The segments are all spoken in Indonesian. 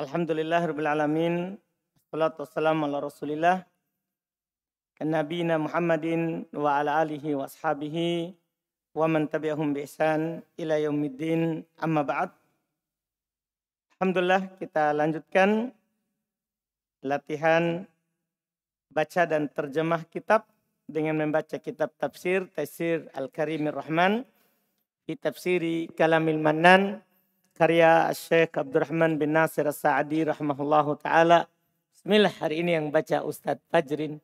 Alhamdulillah Rabbil Alamin Assalatu wassalamu ala rasulillah Nabiina Muhammadin wa ala alihi wa ashabihi Wa man tabi'ahum bi ihsan ila yaumiddin amma ba'd Alhamdulillah kita lanjutkan Latihan baca dan terjemah kitab dengan membaca kitab tafsir Tafsir Al-Karimir Rahman Di tafsiri Kalamil Mannan karya Syekh Abdurrahman bin Nasir Sa'adi rahimahullahu taala. Bismillah hari ini yang baca Ustadz Fajrin.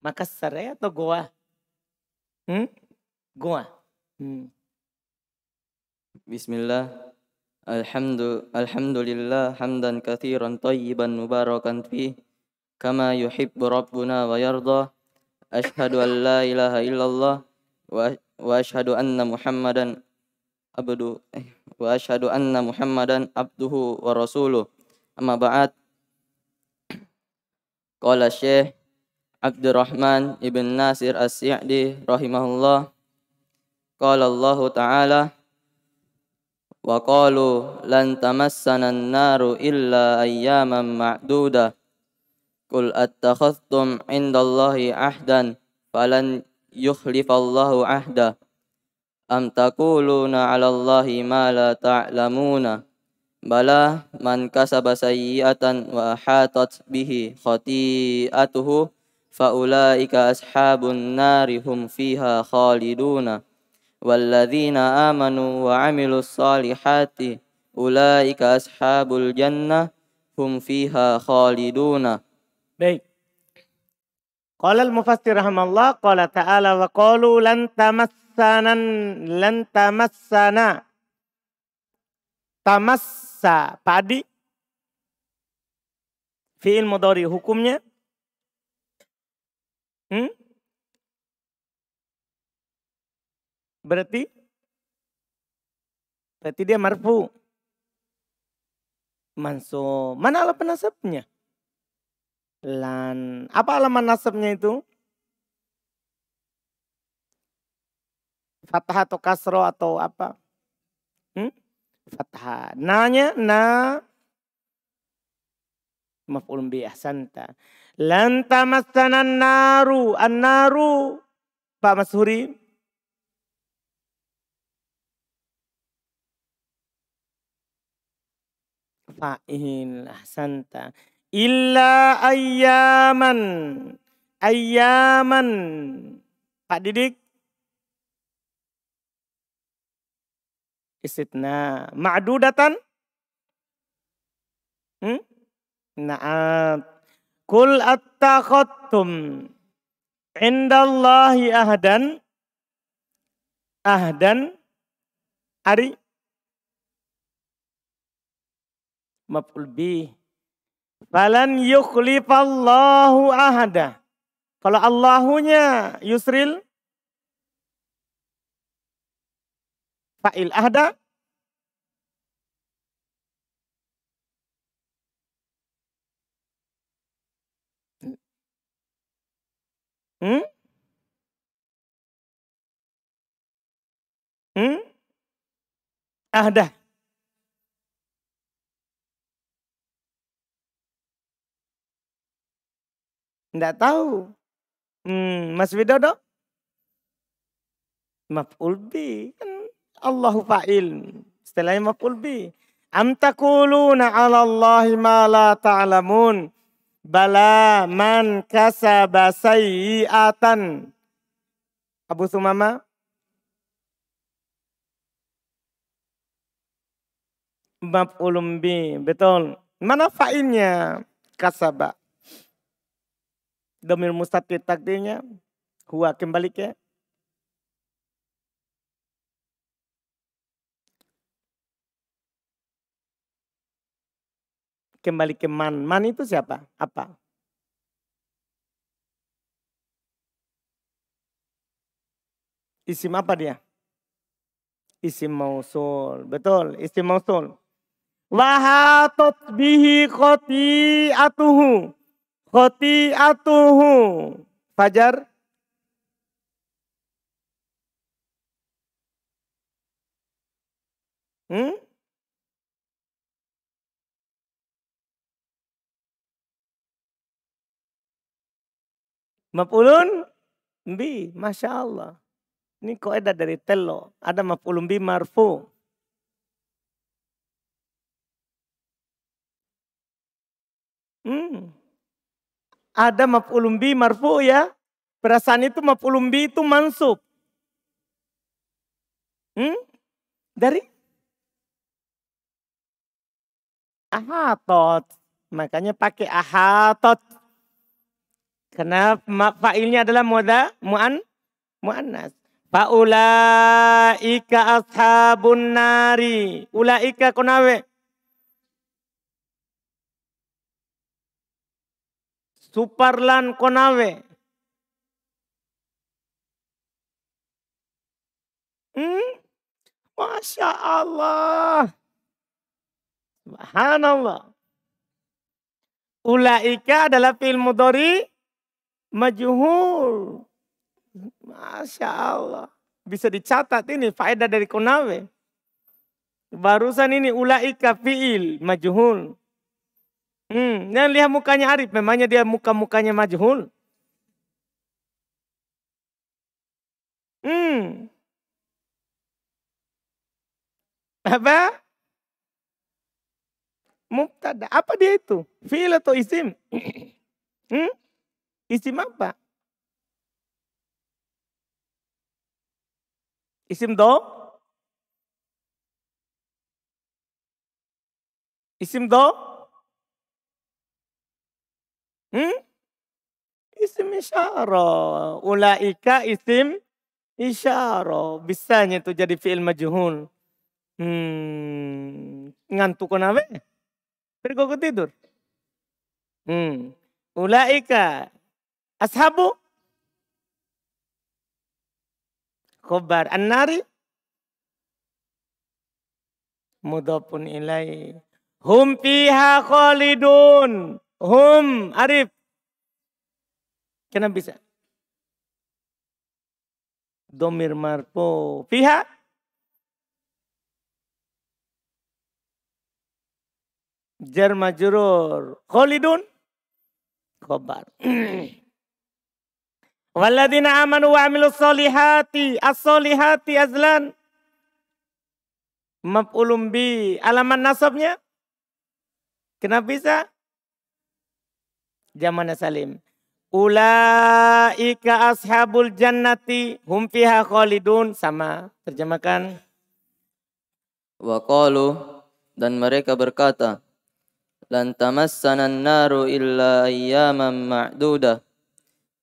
Makassar ya atau Goa? Hmm? Goa. Hmm. Bismillah. Alhamdu, alhamdulillah hamdan kathiran tayyiban mubarakan fi kama yuhibbu rabbuna wa yarda ashhadu an la ilaha illallah wa, wa anna muhammadan abdu eh, wa asyhadu anna Muhammadan abduhu wa rasuluh. Amma ba'd. Qala Syekh Abdurrahman ibn Nasir As-Sa'di rahimahullah. Qala Allah Ta'ala wa qalu lan tamassana an-naru illa ayyaman ma'duda qul attakhadhtum indallahi ahdan falan yukhlifallahu ahda أم تقولون على الله ما لا تعلمون بلى من كسب سيئة وأحاطت به خطيئته فأولئك أصحاب النار هم فيها خالدون والذين آمنوا وعملوا الصالحات أولئك أصحاب الجنة هم فيها خالدون Baik. قال المفسر رحمه الله قال تعالى وقالوا لن تمس tamassanan lan tamassana. Tamassa padi. Fi'il mudhari hukumnya Hmm? Berarti berarti dia marfu. Manso Mana alam nasabnya? Lan. Apa alaman nasabnya itu? Fathah atau kasro atau apa? Hmm? Fathah. Nanya na maf'ul bi ahsanta. Lan tamassana naru an-naru Pak Mashuri Fa'in ahsanta illa ayyaman ayyaman Pak Didik istitna ma'dudatan hmm? na'at kul attakhattum indallahi ahdan ahdan ari maf'ul bi falan yukhlifallahu ahada kalau Allahunya yusril fa'il ahda Hmm? Hmm? hmm? Ahda. Tidak tahu. Hmm, Mas Widodo? Maf'ul bi. Kan Allahu fa'il. Istilahnya maf'ul bi. Am takuluna 'ala Allahi ma la ta'lamun. Bala man kasaba sayyi'atan. Abu Sumama. ulum bi. Betul. Mana fa'ilnya? Kasaba. Demir mustaqil takdirnya. Huwa kembali ke. kembali ke man. Man itu siapa? Apa? Isim apa dia? Isim mausul. Betul, isim mausul. Wahatot bihi khoti atuhu. Khoti atuhu. Fajar. Hmm? Mapulun, bi, Masya Allah. Ini kok ada dari telo. Ada mapulun bi marfu. Hmm. Ada mapulun bi marfu ya. Perasaan itu mapulun bi itu mansub. Hmm? Dari ahatot. Makanya pakai ahatot. Karena fa'ilnya adalah muda mu'an, mu'annas. Fa'ulaika ashabun nari. Ulaika kunawe. Suparlan konawe. Hmm? Masya Allah. Subhanallah. Ulaika adalah fi'il mudhari Majhul. Masya Allah. Bisa dicatat ini faedah dari Konawe. Barusan ini ulaika fi'il majhul. Hmm, dan lihat mukanya Arif, memangnya dia muka-mukanya majhul. Hmm. Apa? Mubtada. Apa dia itu? Fi'il atau isim? hmm? Isim apa? Isim do? Isim do? Hmm? Isim isyara. Ulaika isim isyara. Bisanya itu jadi fi'il majhul. Hmm. Ngantuk kenapa? Pergi kok tidur. Hmm. Ulaika Ashabu khobar annari, mudapun ilai hum fiha khalidun hum arif kenapa bisa domir marpo fiha jar majrur khalidun khobar Walladzina amanu wa amilu solihati as-solihati azlan. Mab'ulum bi alaman nasabnya. Kenapa bisa? Zamannya Salim. Ulaika ashabul jannati hum fiha khalidun sama terjemahkan wa qalu dan mereka berkata lan naru illa ayyaman ma'dudah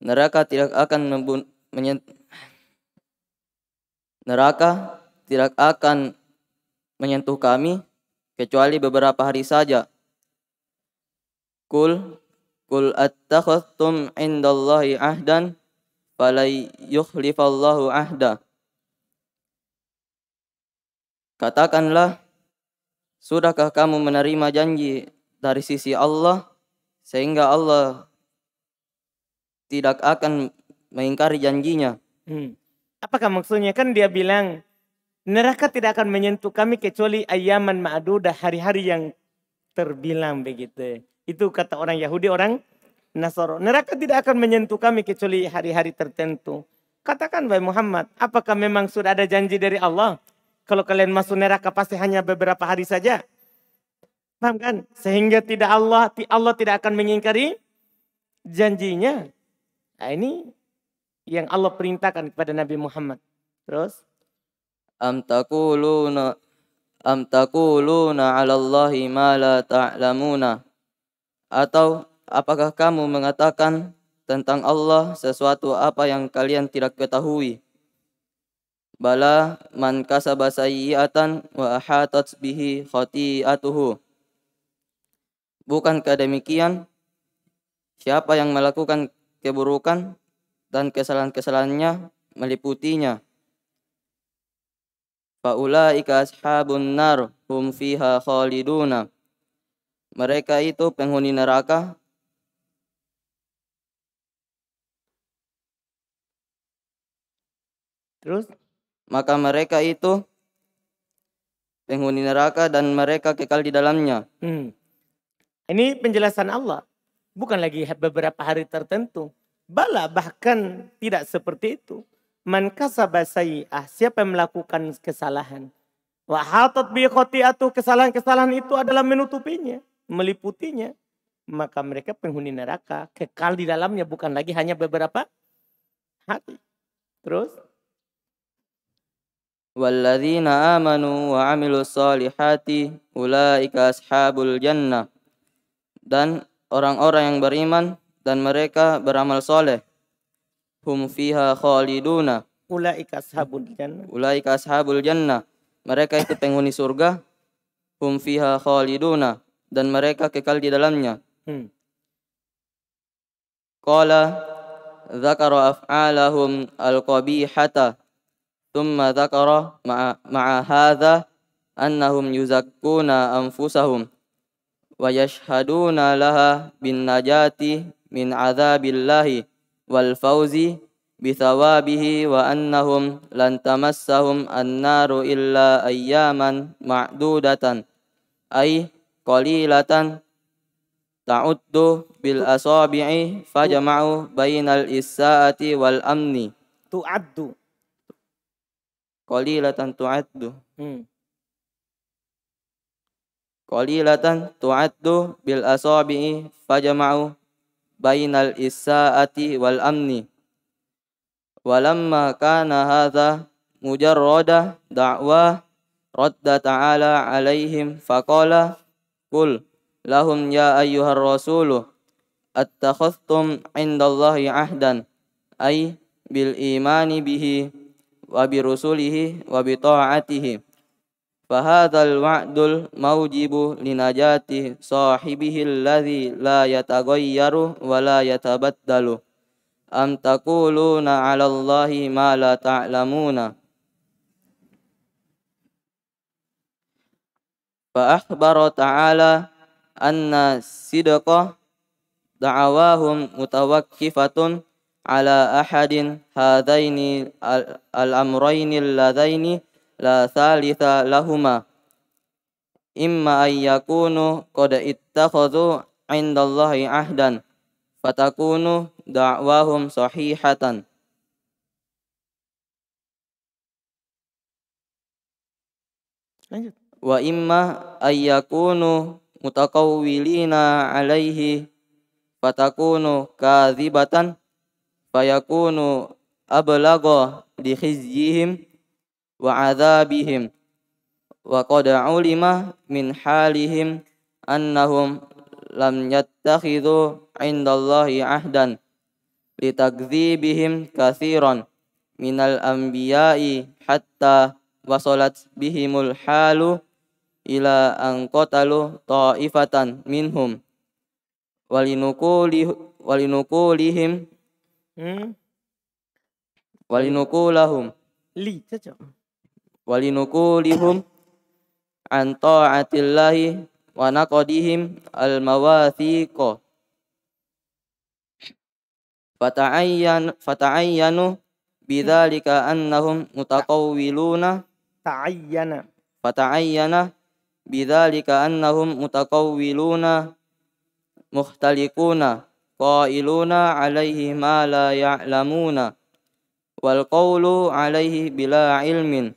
neraka tidak akan membun neraka tidak akan menyentuh kami kecuali beberapa hari saja. Kul kul attakhadtum indallahi ahdan falay yukhlifallahu ahda. Katakanlah, sudahkah kamu menerima janji dari sisi Allah sehingga Allah tidak akan mengingkari janjinya. Hmm. Apakah maksudnya? Kan dia bilang neraka tidak akan menyentuh kami kecuali ayaman dan hari-hari yang terbilang begitu. Itu kata orang Yahudi, orang Nasoro. Neraka tidak akan menyentuh kami kecuali hari-hari tertentu. Katakan baik Muhammad, apakah memang sudah ada janji dari Allah? Kalau kalian masuk neraka pasti hanya beberapa hari saja. Paham kan? Sehingga tidak Allah, Allah tidak akan mengingkari janjinya. Nah, ini yang Allah perintahkan kepada Nabi Muhammad. Terus am taquluna am taquluna 'ala Allahi ma la ta'lamuna? Atau apakah kamu mengatakan tentang Allah sesuatu apa yang kalian tidak ketahui? Bala man kasaba sayyi'atan wa ahatat bihi khati'atuhu. Bukankah demikian? Siapa yang melakukan keburukan dan kesalahan-kesalahannya meliputinya. Faulaika ashabun nar hum fiha khaliduna. Mereka itu penghuni neraka Terus? Maka mereka itu penghuni neraka dan mereka kekal di dalamnya. Hmm. Ini penjelasan Allah. Bukan lagi beberapa hari tertentu. Bala bahkan tidak seperti itu. Man kasaba sayi'ah. Siapa yang melakukan kesalahan. Wa hatat bi khotiatu. Kesalahan-kesalahan itu adalah menutupinya. Meliputinya. Maka mereka penghuni neraka. Kekal di dalamnya. Bukan lagi hanya beberapa hari. Terus. والذين آمنوا وعملوا الصالحات أولئك أصحاب الجنة dan orang-orang yang beriman dan mereka beramal soleh. Hum fiha khaliduna. Ulaika ashabul jannah. Ulaika ashabul jannah. Mereka itu penghuni surga. Hum fiha khaliduna. Dan mereka kekal di dalamnya. Hmm. Qala dzakara af'alahum al-qabihata. Thumma dzakara ma'a ma annahum yuzakkuna anfusahum wa yashhaduna laha bin najati min azabillahi wal fauzi bithawabihi wa annahum lan tamassahum annaru illa ayyaman ma'dudatan ay qalilatan ta'uddu bil asabi'i fajma'u bainal isa'ati wal amni tu'addu qalilatan tu'addu hmm. qalilatan tu'addu bil asabi'i fajma'u bainal isaati wal amni walamma kana hadha mujarrada da'wa radda ta'ala alaihim faqala kul lahum ya ayyuhar rasulu attakhadhtum indallahi ahdan ay bil imani bihi wa bi rusulihi wa bi ta'atihi فهذا الوعد الموجب لنجاة صاحبه الذي لا يتغير ولا يتبدل أم تقولون على الله ما لا تعلمون فأخبر تعالى أن صدق دعواهم متوقفة على أحد هذين الأمرين اللذين la thalitha lahuma imma ayyakunu qad ittakhadhu indallahi ahdan fatakunu da'wahum sahihatan Wa imma ayyakunu mutaqawwilina alaihi fatakunu kadhibatan fayakunu di dihizyihim wa adzabihim wa qad ulima min halihim annahum lam yattakhidhu indallahi ahdan litakdzibihim katsiran minal anbiya'i hatta wasalat bihimul halu ila an qatalu ta'ifatan minhum walinukulih walinukulihim hmm? walinukulahum li walinukulihum an ta'atillahi wa naqadihim al mawathiqa fata'ayyan fata'ayyanu bidzalika annahum mutaqawwiluna ta'ayyana fata'ayyana bidzalika annahum mutaqawwiluna mukhtalikuna qailuna alaihi ma la ya'lamuna wal qawlu alaihi bila ilmin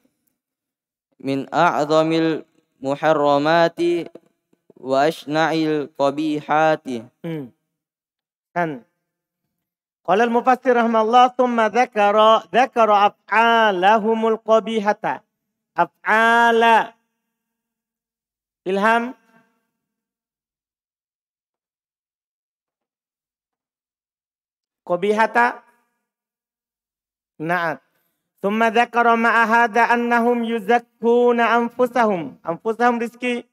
من أعظم المحرمات وأشنع القبيحات قال المفسر رحمه الله ثم ذكر ذكر أفعالهم القبيحة أفعال إلهام قبيحة نعت ثم ذكر مع هذا أنهم يزكون أنفسهم أنفسهم rizki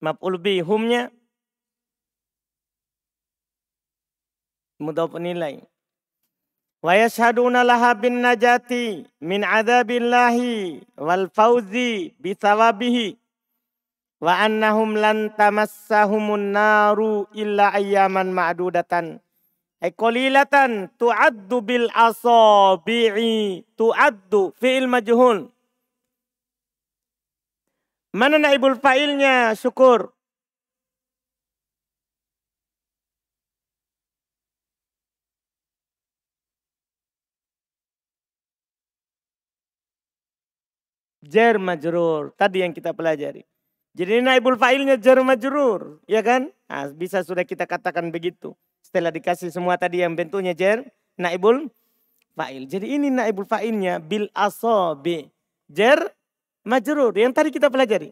maf'ul bi humnya mudhaf nilai wa yashhaduna laha bin najati min adzabillahi wal fauzi bi thawabihi wa annahum lan tamassahumun illa Ekolilatan eh, tu'addu bil asabi'i tu'addu fi'il majhul. Mana naibul fa'ilnya? Syukur. Jar majrur. Tadi yang kita pelajari. Jadi naibul fa'ilnya jar majrur. Ya kan? Nah, bisa sudah kita katakan begitu. Setelah dikasih semua tadi yang bentuknya jer, naibul fa'il. Jadi ini naibul fa'ilnya bil asobi. Jer majrur yang tadi kita pelajari.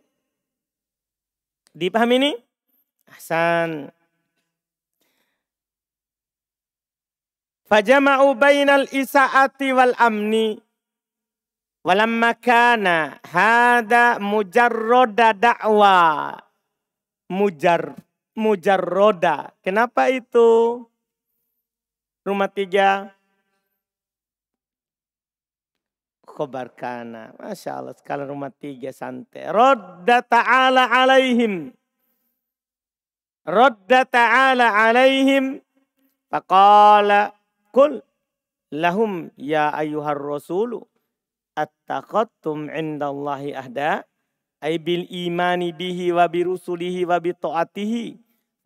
Dipahami ini? Hasan Fajama'u bainal isa'ati wal amni. Walamma kana hada mujarrada da'wa. Mujar mujarroda. Kenapa itu? Rumah tiga. Kobarkana. Masya Allah Sekarang rumah tiga santai. Rodda ta'ala alaihim. Rodda ta'ala alaihim. Faqala kul lahum ya ayuhar rasulu. Attaqattum Allahi ahda. Aibil imani bihi wa rusulihi wa bi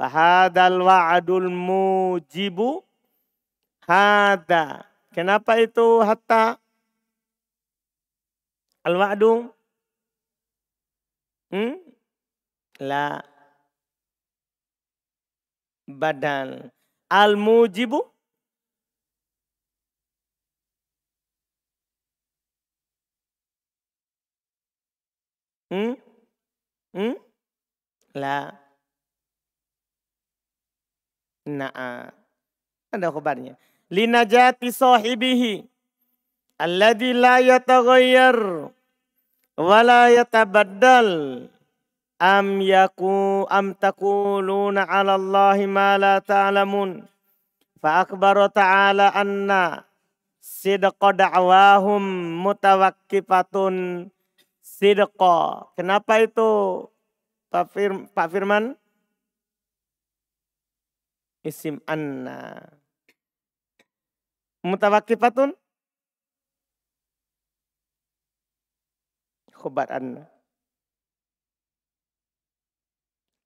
Fahadal wa'adul mujibu hada. Kenapa itu hatta? al wa'adu? Hmm? La. Badal. Al-mujibu? Hmm? Hmm? La. Na'a. Ada khabarnya. Linajati sahibihi. Alladhi la yataghayyar. Wa la yatabaddal. Am yaku am takuluna ala Allahi ma la ta'lamun. فأخبر taala anna sidqa da'wahum mutawakkifatun sidqa. Kenapa itu Pak, Fir Pak Firman? isim anna. Mutawakifatun khobar anna.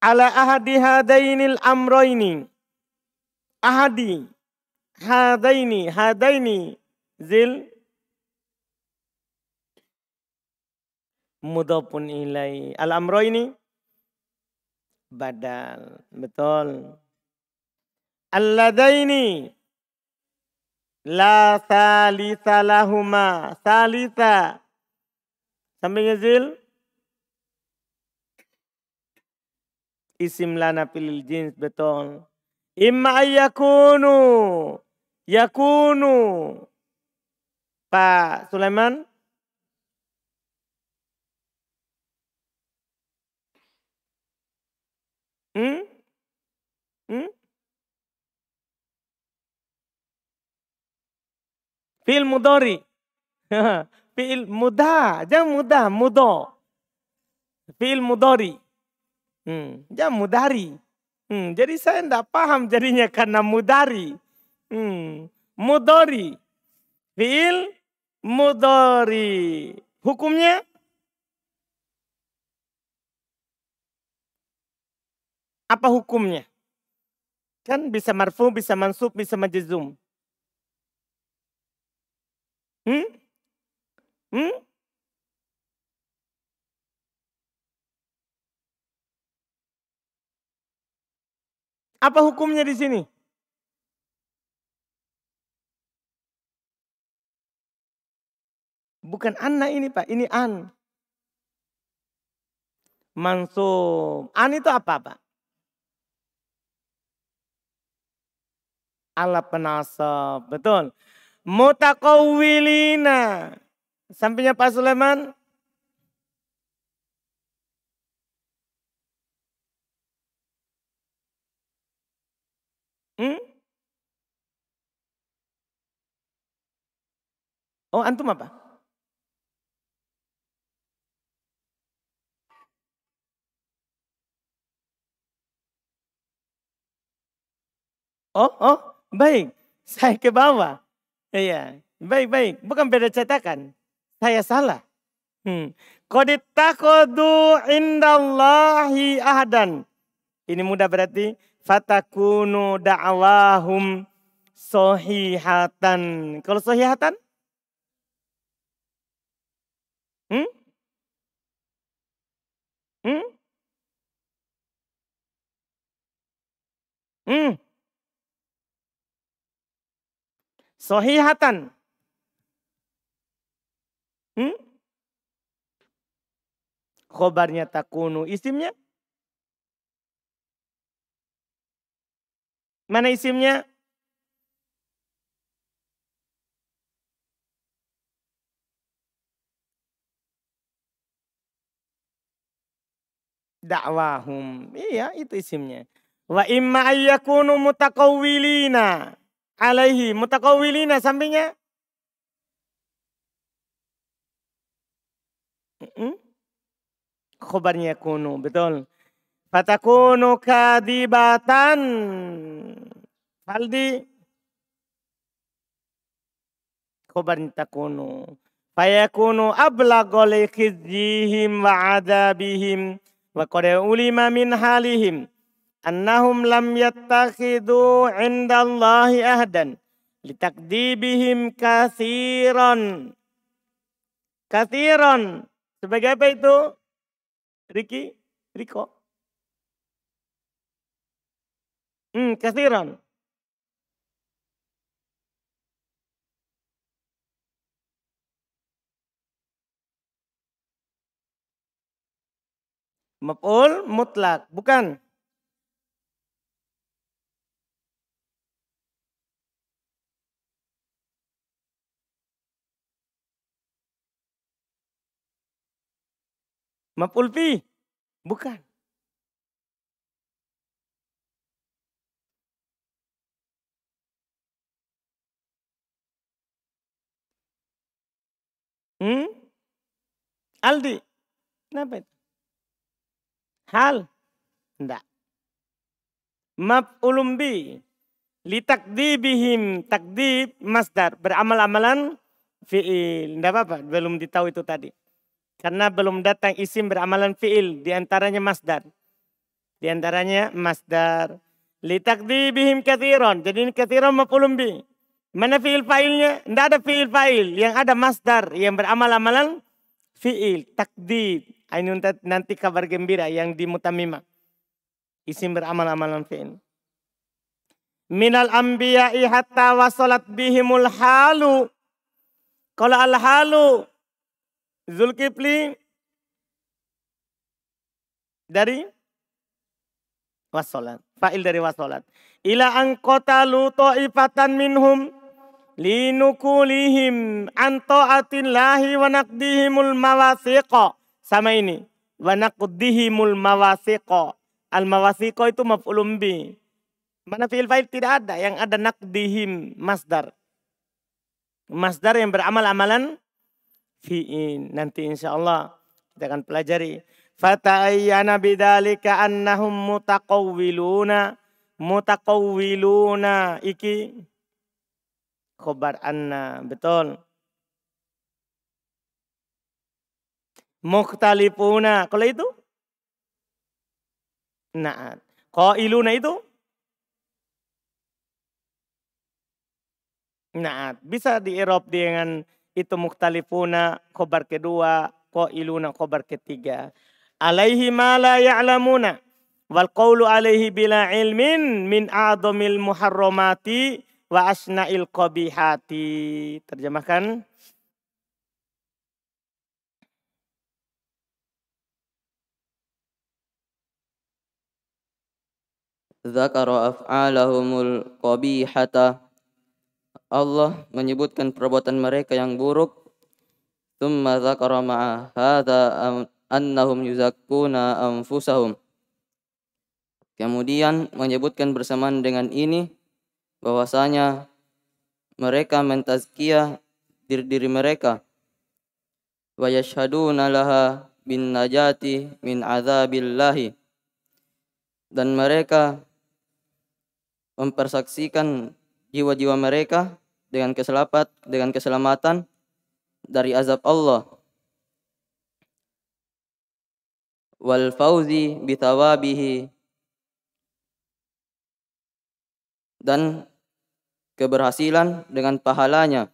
Ala ahadi hadainil amroini. Ahadi hadaini hadaini zil mudapun ilai al amroini badal betul alladaini la salisa lahuma salisa sampai ngezil isim lana pilil jins beton imma yakunu yakunu Pak Sulaiman hmm? Hmm? Pil mudori. pil muda, Jangan muda, Mudo. Pil mudori. Hmm. Jangan mudari. Hmm. Jadi saya tidak paham jadinya karena mudari. Hmm. Mudori. pil mudori. Hukumnya? Apa hukumnya? Kan bisa marfu, bisa mansub, bisa majizum. Hmm? Hmm? Apa hukumnya di sini? Bukan anna ini Pak, ini an. Mansum. An itu apa Pak? Ala penasab, betul mutakawwilina. Sampingnya Pak Sulaiman. Hmm? Oh, antum apa? Oh, oh, baik. Saya ke bawah. Iya, baik-baik. Bukan beda cetakan. Saya salah. Hmm. Qadit takodu indallahi ahadan. Ini mudah berarti fatakunu da'wahum sohihatan. Kalau sohihatan? Hmm? Hmm? Hmm? Sohihatan. Hmm? Khobarnya takunu. Isimnya? Mana isimnya? dakwahum. Iya, itu isimnya. Wa imma ayyakunu mutakawwilina alaihi mutakawilina sampingnya. Hmm? Khobarnya kuno, betul. Fatakunu kadibatan. Faldi. Khobarnya takunu. Fayakunu ablagol khizyihim wa adabihim. Wa kore ulima min halihim annahum lam yattakhidhu indallahi ahdan litakdibihim kathiron kathiron sebagai apa itu Riki Riko hmm kathiron Maf'ul mutlak, bukan. Maf'ul fi. Bukan. Hmm? Aldi. Kenapa itu? Hal. Tidak. Maf'ulum bi. Litakdibihim. Takdib masdar. Beramal-amalan fi'il. tidak apa-apa. Belum ditahu itu tadi. Karena belum datang isim beramalan fi'il, diantaranya masdar. Diantaranya masdar. Litakdi bihim kathiron. Jadi ini kathiron mafulun bi. Mana fi'il fa'ilnya? Tidak ada fi'il fa'il. Yang ada masdar, yang beramal-amalan fi'il, Takdi. Ah, ini nanti kabar gembira yang di mutamimah. Isim beramal-amalan fi'il minal anbiya'i hatta wasolat bihimul halu. Kalau al halu Zulkifli dari wasolat. Fa'il dari wasolat. Ila angkota luto ifatan minhum linukulihim antoatin lahi dihimul mawasiqo. Sama ini. dihimul mawasiqo. Al mawasiqo itu maf'ulum bi. Mana fi'il fa'il tidak ada. Yang ada dihim masdar. Masdar yang beramal amalan fi'in. Nanti insya Allah kita akan pelajari. Fata'ayyana bidalika annahum mutakawwiluna. Mutakawwiluna. Iki khobar anna. Betul. Mukhtalipuna. Kalau itu? Naat. Qailuna itu? Naat. Bisa di dengan itu muktalifuna khobar kedua, iluna khobar ketiga. Alaihi ma la ya'lamuna wal qawlu alaihi bila ilmin min a'dhamil muharramati wa asna'il qabihati. Terjemahkan. ذكر أفعالهم القبيحة Allah menyebutkan perbuatan mereka yang buruk thumma dzakara ma'a hadza annahum yuzakkuna anfusahum kemudian menyebutkan bersamaan dengan ini bahwasanya mereka mentazkiyah diri, diri mereka wa yashhaduna laha bin najati min azabillahi dan mereka mempersaksikan jiwa-jiwa mereka dengan keselamatan, dengan keselamatan dari azab Allah wal fauzi bitawabihi dan keberhasilan dengan pahalanya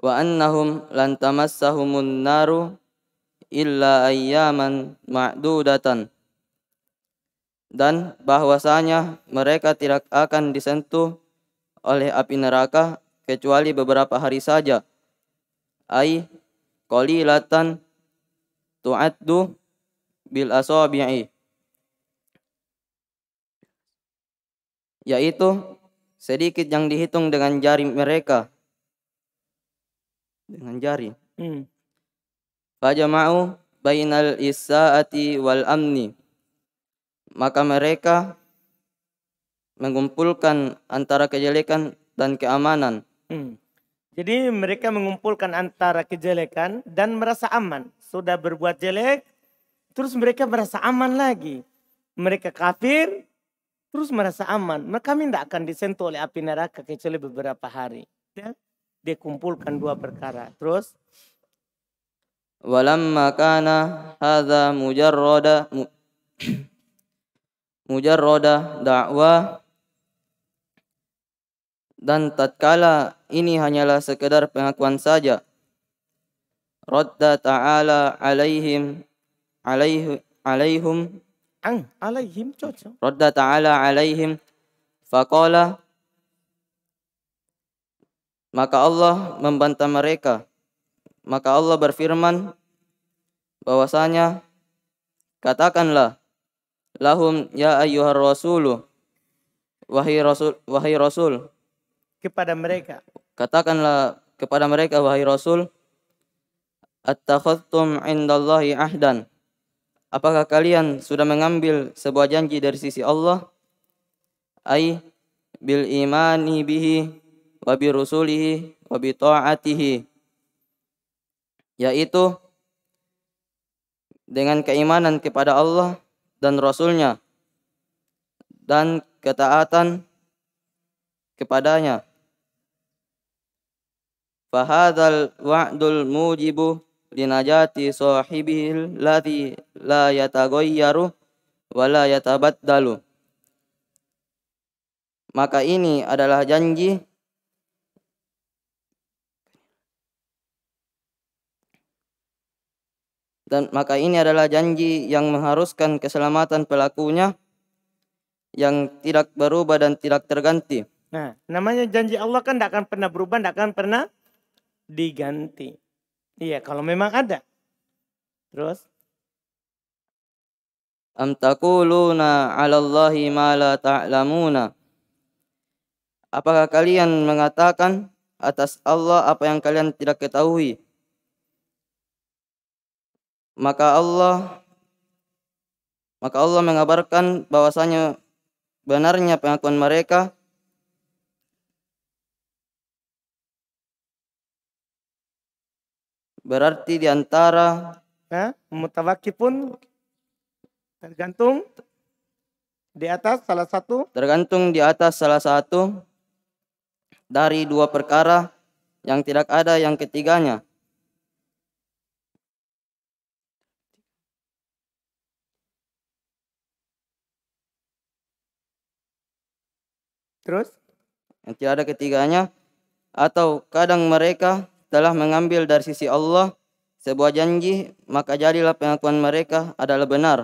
wa annahum lan tamassahumun naru illa ayyaman ma'dudatan dan bahwasanya mereka tidak akan disentuh oleh api neraka kecuali beberapa hari saja. Ai qalilatan tu'addu bil asabi'i. Yaitu sedikit yang dihitung dengan jari mereka. Dengan jari. Hmm. Fajama'u bainal isaati wal amni maka mereka mengumpulkan antara kejelekan dan keamanan. Hmm. Jadi mereka mengumpulkan antara kejelekan dan merasa aman. Sudah berbuat jelek, terus mereka merasa aman lagi. Mereka kafir, terus merasa aman. Maka kami tidak akan disentuh oleh api neraka kecuali beberapa hari. Ya? dia kumpulkan dua perkara. Terus walamma kana hadha mujarrada mujarroda dakwah dan tatkala ini hanyalah sekedar pengakuan saja. Radda ta'ala alaihim alaihi alaihum ang alaihim cocok. Radda ta'ala alaihim faqala maka Allah membantah mereka. Maka Allah berfirman bahwasanya katakanlah lahum ya ayyuhar rasulu wahai rasul wahai rasul kepada mereka katakanlah kepada mereka wahai rasul attakhadtum indallahi ahdan apakah kalian sudah mengambil sebuah janji dari sisi Allah ai bil imani bihi wa bi rusulihi wa bi ta'atihi yaitu dengan keimanan kepada Allah dan Rasulnya dan ketaatan kepadanya. Fahadal wa'dul mujibu linajati sahibihil ladhi la yatagoyyaru wa la yatabaddalu. Maka ini adalah janji dan maka ini adalah janji yang mengharuskan keselamatan pelakunya yang tidak berubah dan tidak terganti. Nah, namanya janji Allah kan tidak akan pernah berubah, tidak akan pernah diganti. Iya, kalau memang ada. Terus? Am takuluna 'ala Allahi ma la ta'lamuna? Apakah kalian mengatakan atas Allah apa yang kalian tidak ketahui? maka Allah maka Allah mengabarkan bahwasanya benarnya pengakuan mereka berarti diantara antara nah, pun tergantung di atas salah satu tergantung di atas salah satu dari dua perkara yang tidak ada yang ketiganya Terus? Yang ada ketiganya atau kadang mereka telah mengambil dari sisi Allah sebuah janji maka jadilah pengakuan mereka adalah benar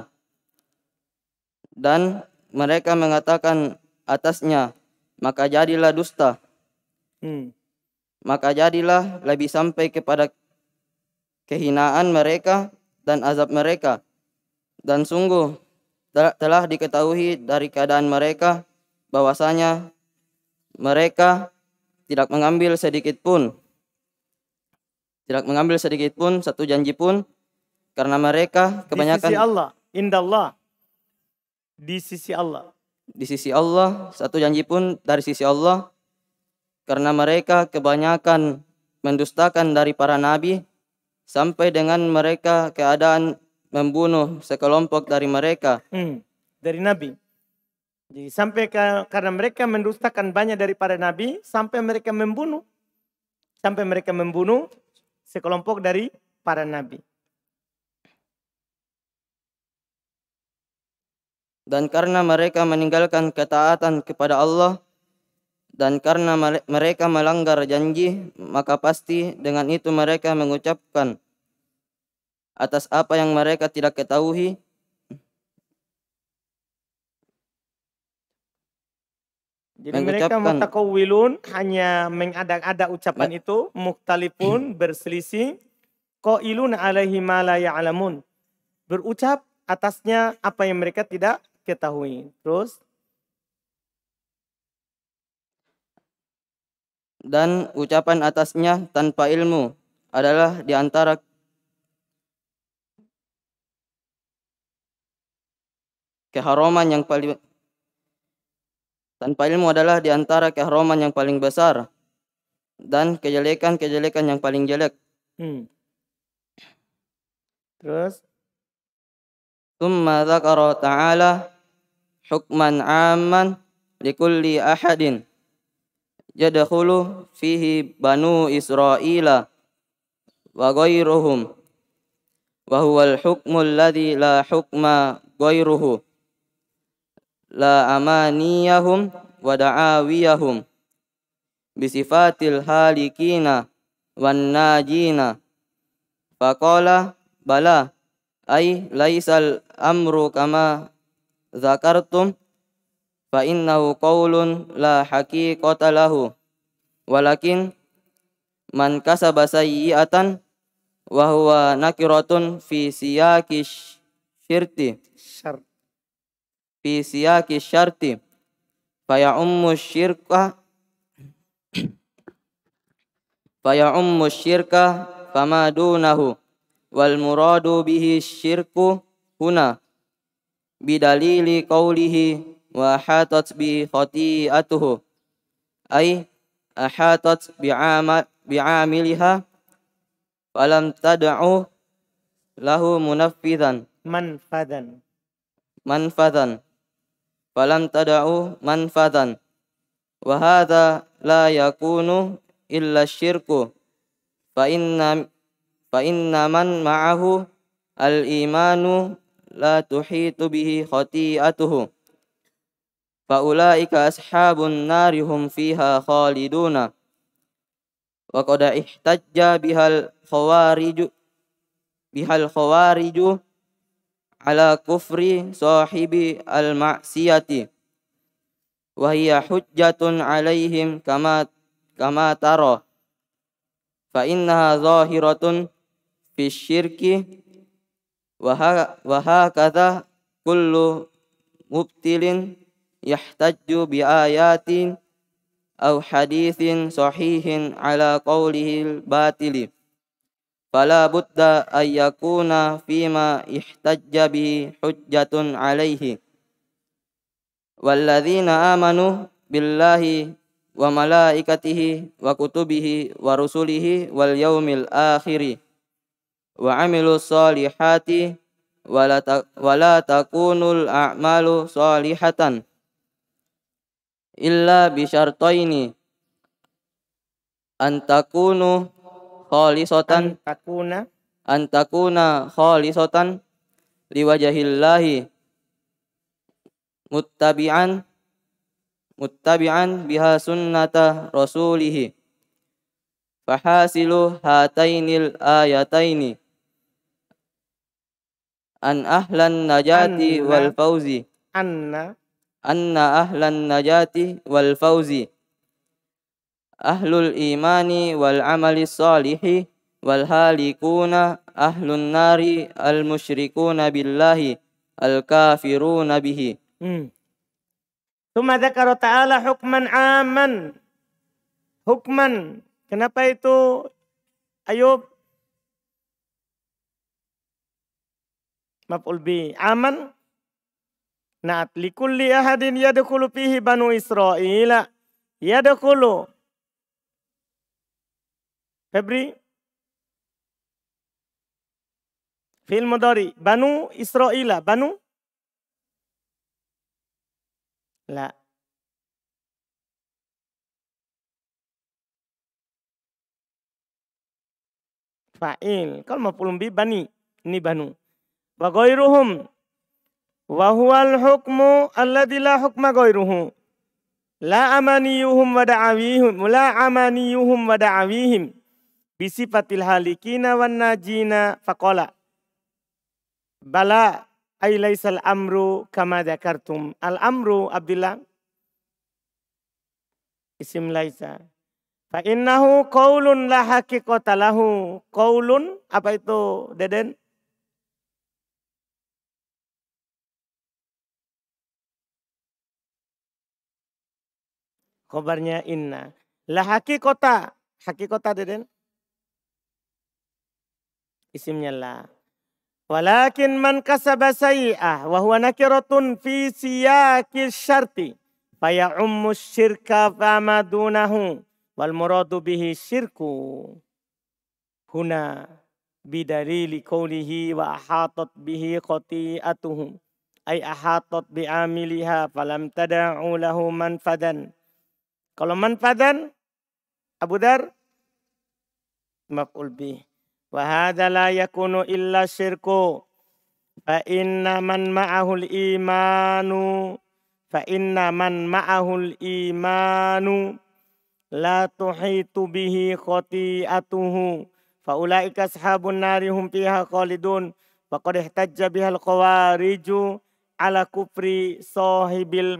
dan mereka mengatakan atasnya maka jadilah dusta hmm. maka jadilah lebih sampai kepada kehinaan mereka dan azab mereka dan sungguh telah diketahui dari keadaan mereka bahwasanya mereka tidak mengambil sedikit pun tidak mengambil sedikit pun satu janji pun karena mereka kebanyakan di sisi Allah indallah di sisi Allah di sisi Allah satu janji pun dari sisi Allah karena mereka kebanyakan mendustakan dari para nabi sampai dengan mereka keadaan membunuh sekelompok dari mereka hmm, dari nabi jadi sampai ke, karena mereka mendustakan banyak daripada nabi sampai mereka membunuh sampai mereka membunuh sekelompok dari para nabi. Dan karena mereka meninggalkan ketaatan kepada Allah dan karena mereka melanggar janji, maka pasti dengan itu mereka mengucapkan atas apa yang mereka tidak ketahui Jadi mereka mutakawilun hanya mengadak-adak ucapan Ma nah. itu, muktalipun berselisih, qailun alaihi ma la ya'lamun. Berucap atasnya apa yang mereka tidak ketahui. Terus dan ucapan atasnya tanpa ilmu adalah di antara keharaman yang paling tanpa ilmu adalah di antara keharaman yang paling besar dan kejelekan-kejelekan yang paling jelek. Hmm. Terus Thumma dzakara ta'ala hukman 'amman likulli ahadin yadkhulu fihi banu Israila wa ghairuhum wa al hukmu alladhi la hukma ghairuhu la amaniyahum wa da'awiyahum bisifatil halikina wan najina faqala bala ay laisal amru kama zakartum fa innahu qawlun la haqiqata lahu walakin man kasaba sayyi'atan wa huwa nakiratun fi siyakish syirti fi siyaki syarti syirka faya ummu syirka fama dunahu wal muradu bihi syirku huna bidalili qawlihi wa hatat bi khati'atuhu ay ahatat bi'amiliha falam tad'u lahu munaffidhan manfadan manfadan falan tada'u manfatan wa hadha la yakunu illa syirku fa inna fa inna man ma'ahu al imanu la tuhitu bihi khati'atuhu fa ulaika ashabun narihum fiha khaliduna wa qad ihtajja bihal khawariju bihal khawariju ala kufri sahibi al-ma'siyati wa hiya hujjatun alaihim kama kama tara fa innaha zahiratun fi syirki wa hakadha kullu mubtilin yahtajju bi ayatin aw hadithin sahihin ala qawlihi al-batili fala budda ayyakuna fima ihtajja bihi hujjatun alaihi walladzina amanu billahi wa malaikatihi wa kutubihi wa rusulihi wal yaumil akhiri wa amilu salihati wa la takunul a'malu salihatan illa bisyartaini an antakunu khalisatan takuna antakuna khalisatan liwajahillahi muttabi'an muttabi'an biha sunnata rasulih fahasilu hatainil ayataini an ahlan najati anna, wal fauzi anna anna ahlan najati wal fauzi ahlul imani wal amali salihi wal halikuna ahlun nari al musyrikuna billahi al kafiruna bihi. Hmm. Tuma dzakara ta'ala hukman aman. Hukman. Kenapa itu Ayub? Maf'ul bi. Aman. Na'at likulli ahadin yadkhulu fihi banu Israila. Yadkhulu Febri. Fi'il mudhari. Banu Israila. Banu. La. Fa'il. Kalau maf'ulun bi bani. Ini banu. Wa ghairuhum. Wa huwal hukmu alladhi la hukma ghairuhu. La amaniyuhum wa da'awihim. La amaniyuhum wa da'awihim bisifatil halikina wan najina faqala bala ay laysal amru kama dzakartum al amru abdillah isim laisa fa innahu qaulun la haqiqata lahu qaulun apa itu Deden Kobarnya inna. kota hakikota. Hakikota Deden isimnya la. Walakin man kasaba sayi'ah wa huwa nakiratun fi siyaki syarti faya ummu syirka fama dunahu wal muradu bihi syirku huna bidalili qawlihi wa ahatat bihi khati'atuhum ay ahatat bi falam tada'u lahu manfadan kalau manfadan Abu Dar maf'ul bih Wa la yakunu illa syirku. Fa inna man ma'ahul imanu fa inna man ma'ahul imanu la tuhitu bihi khati'atuhu fa ulaika ashabun nari hum fiha khalidun faqad ihtajja bihal kufri sahibil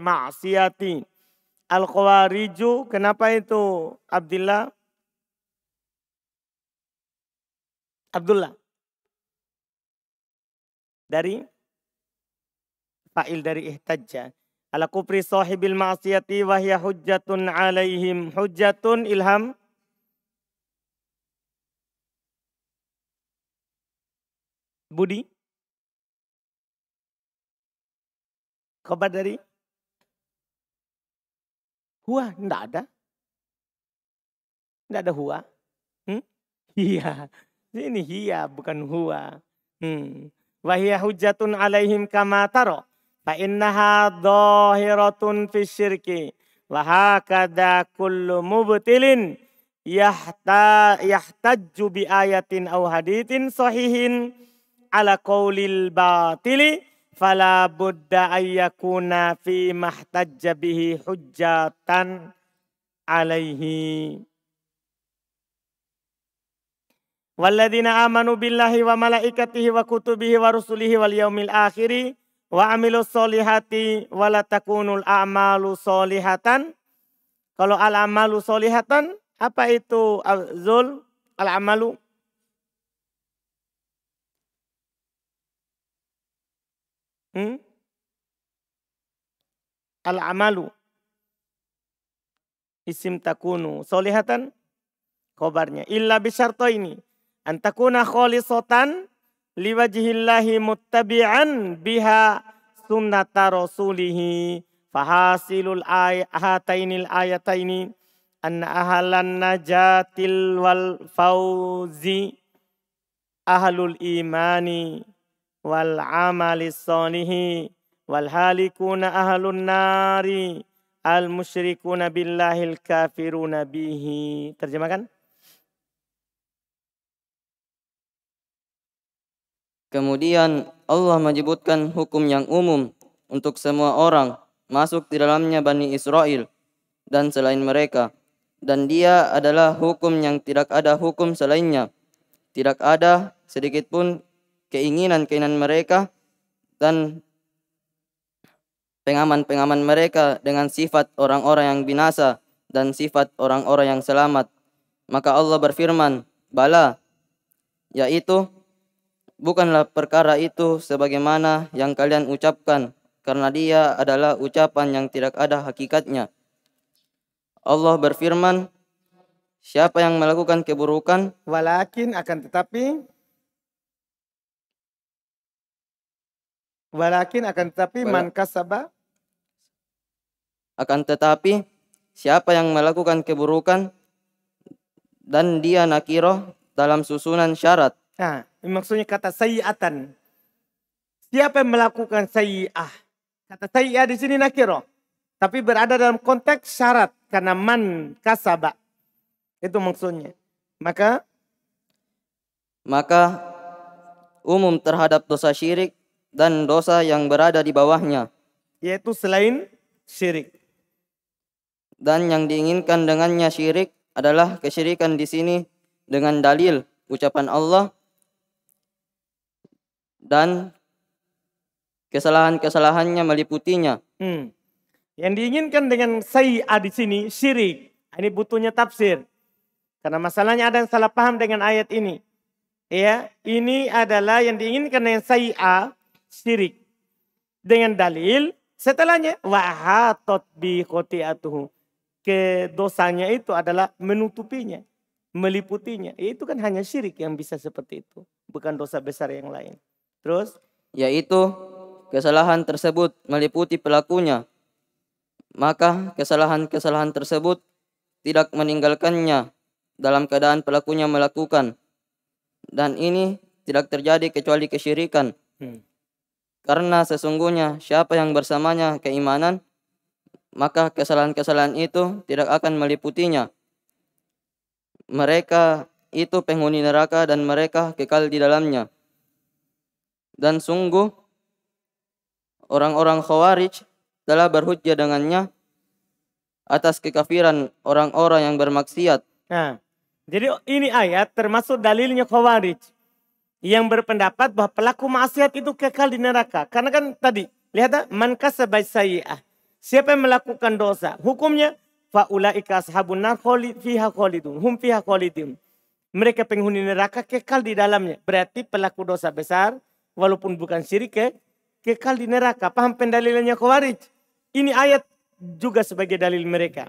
al kenapa itu Abdullah Abdullah. Dari fa'il dari ihtajja. Ala kufri sahibil ma'asiyati wa hiya hujjatun alaihim. Hujjatun ilham. Budi. Khabar dari Hua, enggak ada. Enggak ada hua. Hmm? Iya. Ini hiya bukan huwa. Hmm. Wahia hujatun alaihim kama taro. Fa innaha dhahiratun fi syirki. Wahakada kullu mubtilin yahta yahtajju bi ayatin au hadithin sahihin ala qawlil batili fala budda ayyakuna fi mahtajja bihi hujjatan alaihi Walladina amanu billahi wa malaikatihi wa kutubihi wa rusulihi wal yaumil akhiri wa amilu solihati wala takunul a'malu solihatan. Kalau al-amalu solihatan, apa itu zul al-amalu? Hmm? Al-amalu. Isim takunu. Solihatan? Kobarnya. Illa bisyarto ini antakuna kholisotan liwajihillahi muttabi'an biha sunnata rasulihi fahasilul ay hatainil ayataini an ahalan najatil wal fauzi ahlul imani wal amali solihi wal halikuna ahlun nari al musyrikuna al kafiruna bihi terjemahkan Kemudian Allah menyebutkan hukum yang umum untuk semua orang masuk di dalamnya Bani Israel dan selain mereka. Dan dia adalah hukum yang tidak ada hukum selainnya. Tidak ada sedikit pun keinginan-keinginan mereka dan pengaman-pengaman mereka dengan sifat orang-orang yang binasa dan sifat orang-orang yang selamat. Maka Allah berfirman, Bala, yaitu Bukanlah perkara itu sebagaimana yang kalian ucapkan, karena dia adalah ucapan yang tidak ada hakikatnya. Allah berfirman, siapa yang melakukan keburukan, walakin akan tetapi Walakin akan tetapi Wala. man kasaba akan tetapi siapa yang melakukan keburukan dan dia nakiroh dalam susunan syarat. Nah, maksudnya kata sayiatan. Siapa yang melakukan sayiah? Kata sayiah di sini nakiro. Tapi berada dalam konteks syarat. Karena man kasaba. Itu maksudnya. Maka maka umum terhadap dosa syirik dan dosa yang berada di bawahnya. Yaitu selain syirik. Dan yang diinginkan dengannya syirik adalah kesyirikan di sini dengan dalil ucapan Allah dan kesalahan-kesalahannya meliputinya. Hmm. Yang diinginkan dengan sayyi'ah di sini syirik. Ini butuhnya tafsir. Karena masalahnya ada yang salah paham dengan ayat ini. Ya, ini adalah yang diinginkan dengan sayyi'ah syirik. Dengan dalil setelahnya wahatot bi Ke Kedosanya itu adalah menutupinya, meliputinya. Itu kan hanya syirik yang bisa seperti itu, bukan dosa besar yang lain. Terus? Yaitu kesalahan tersebut meliputi pelakunya. Maka kesalahan-kesalahan tersebut tidak meninggalkannya dalam keadaan pelakunya melakukan. Dan ini tidak terjadi kecuali kesyirikan. Hmm. Karena sesungguhnya siapa yang bersamanya keimanan, maka kesalahan-kesalahan itu tidak akan meliputinya. Mereka itu penghuni neraka dan mereka kekal di dalamnya. Dan sungguh orang-orang khawarij telah berhujjah dengannya atas kekafiran orang-orang yang bermaksiat. Nah, jadi ini ayat termasuk dalilnya khawarij yang berpendapat bahwa pelaku maksiat itu kekal di neraka. Karena kan tadi lihat man kasabai sayyi'ah. Siapa yang melakukan dosa, hukumnya faulaika ashabun nar fiha khalidun, hum fiha khalidun. Mereka penghuni neraka kekal di dalamnya. Berarti pelaku dosa besar walaupun bukan syirik ke, ya, kekal di neraka. Paham pendalilannya Khawarij? Ini ayat juga sebagai dalil mereka.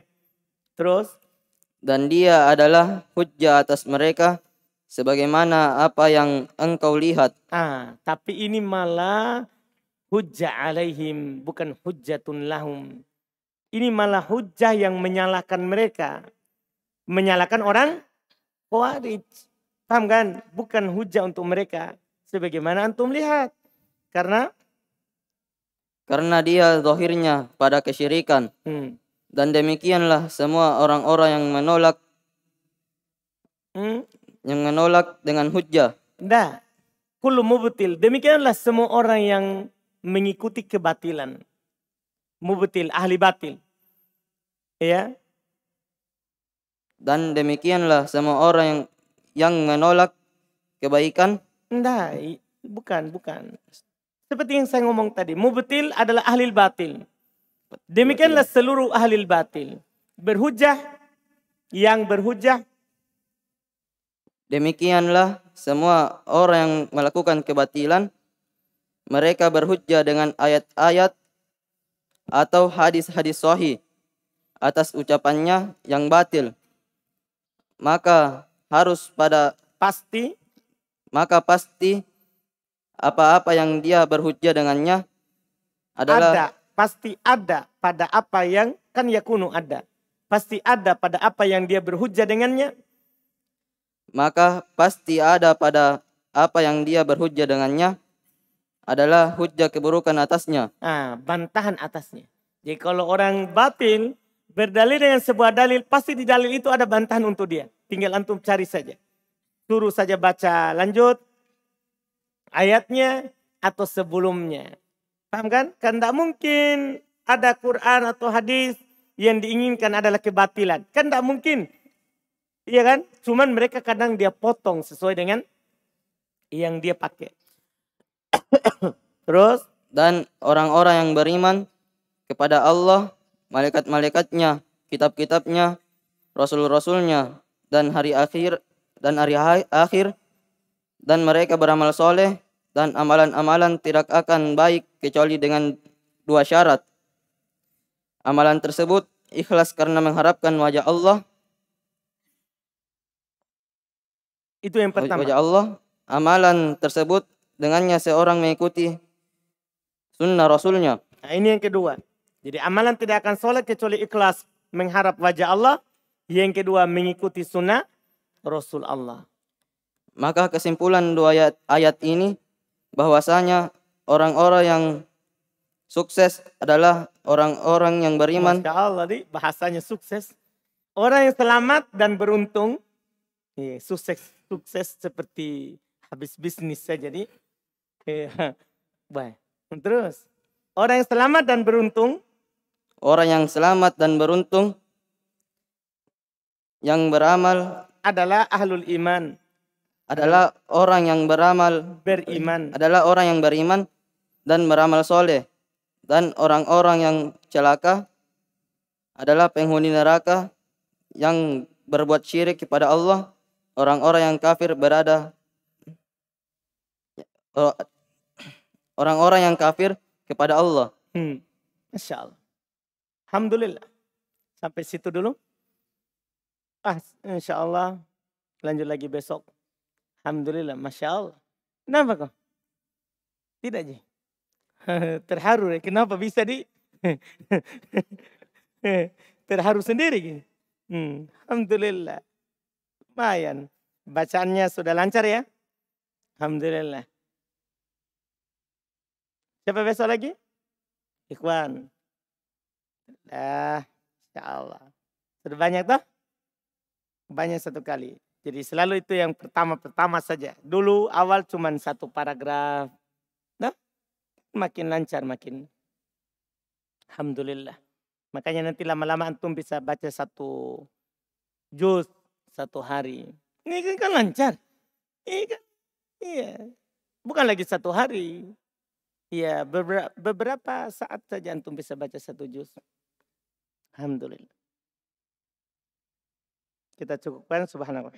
Terus dan dia adalah hujjah atas mereka sebagaimana apa yang engkau lihat. Ah, tapi ini malah hujjah alaihim bukan hujjatun lahum. Ini malah hujjah yang menyalahkan mereka. Menyalahkan orang Khawarij. Paham kan? Bukan hujah untuk mereka sebagaimana antum lihat. Karena karena dia zahirnya pada kesyirikan. Hmm. Dan demikianlah semua orang-orang yang menolak hmm? yang menolak dengan hujjah. Nah, kullu mubtil. Demikianlah semua orang yang mengikuti kebatilan. Mubtil, ahli batil. Ya. Dan demikianlah semua orang yang yang menolak kebaikan Nah, bukan, bukan. Seperti yang saya ngomong tadi, mubtil adalah ahli batil. Demikianlah seluruh ahli batil. Berhujah, yang berhujah. Demikianlah semua orang yang melakukan kebatilan, mereka berhujah dengan ayat-ayat atau hadis-hadis sohi atas ucapannya yang batil. Maka harus pada pasti maka pasti apa-apa yang dia berhujjah dengannya adalah ada pasti ada pada apa yang kan yakunu ada pasti ada pada apa yang dia berhujjah dengannya maka pasti ada pada apa yang dia berhujjah dengannya adalah hujjah keburukan atasnya ah bantahan atasnya jadi kalau orang batin berdalil dengan sebuah dalil pasti di dalil itu ada bantahan untuk dia tinggal antum cari saja Suruh saja baca lanjut ayatnya atau sebelumnya. Paham kan? Kan tidak mungkin ada Quran atau hadis yang diinginkan adalah kebatilan. Kan tidak mungkin. Iya kan? Cuman mereka kadang dia potong sesuai dengan yang dia pakai. Terus? Dan orang-orang yang beriman kepada Allah, malaikat-malaikatnya, kitab-kitabnya, rasul-rasulnya, dan hari akhir dan hari akhir dan mereka beramal soleh dan amalan-amalan tidak akan baik kecuali dengan dua syarat. Amalan tersebut ikhlas karena mengharapkan wajah Allah. Itu yang pertama. Wajah Allah. Amalan tersebut dengannya seorang mengikuti sunnah Rasulnya. Nah, ini yang kedua. Jadi amalan tidak akan soleh kecuali ikhlas mengharap wajah Allah. Yang kedua mengikuti sunnah Rasul Allah. Maka kesimpulan dua ayat, ayat ini bahwasanya orang-orang yang sukses adalah orang-orang yang beriman. Masya Allah, di bahasanya sukses. Orang yang selamat dan beruntung, sukses sukses seperti habis bisnis saja. Jadi, baik. Terus, orang yang selamat dan beruntung. Orang yang selamat dan beruntung yang beramal adalah ahlul iman adalah orang yang beramal beriman adalah orang yang beriman dan beramal soleh dan orang-orang yang celaka adalah penghuni neraka yang berbuat syirik kepada Allah orang-orang yang kafir berada orang-orang yang kafir kepada Allah hmm. Masya Allah Alhamdulillah sampai situ dulu Ah, insya Allah lanjut lagi besok. Alhamdulillah, masya Allah. Kenapa kok? Tidak Ji. Terharu ya. Kenapa bisa di terharu sendiri Hmm, Alhamdulillah. Lumayan. Bacaannya sudah lancar ya? Alhamdulillah. Siapa besok lagi? Ikhwan. Dah, insya Allah. Sudah banyak toh? banyak satu kali. Jadi selalu itu yang pertama-pertama saja. Dulu awal cuma satu paragraf. Nah, makin lancar makin. Alhamdulillah. Makanya nanti lama-lama antum bisa baca satu juz satu hari. Ini kan, kan lancar. Ini iya kan, iya. Bukan lagi satu hari. Iya, beberapa, beberapa saat saja antum bisa baca satu juz. Alhamdulillah. Kita cukupkan subhanallah.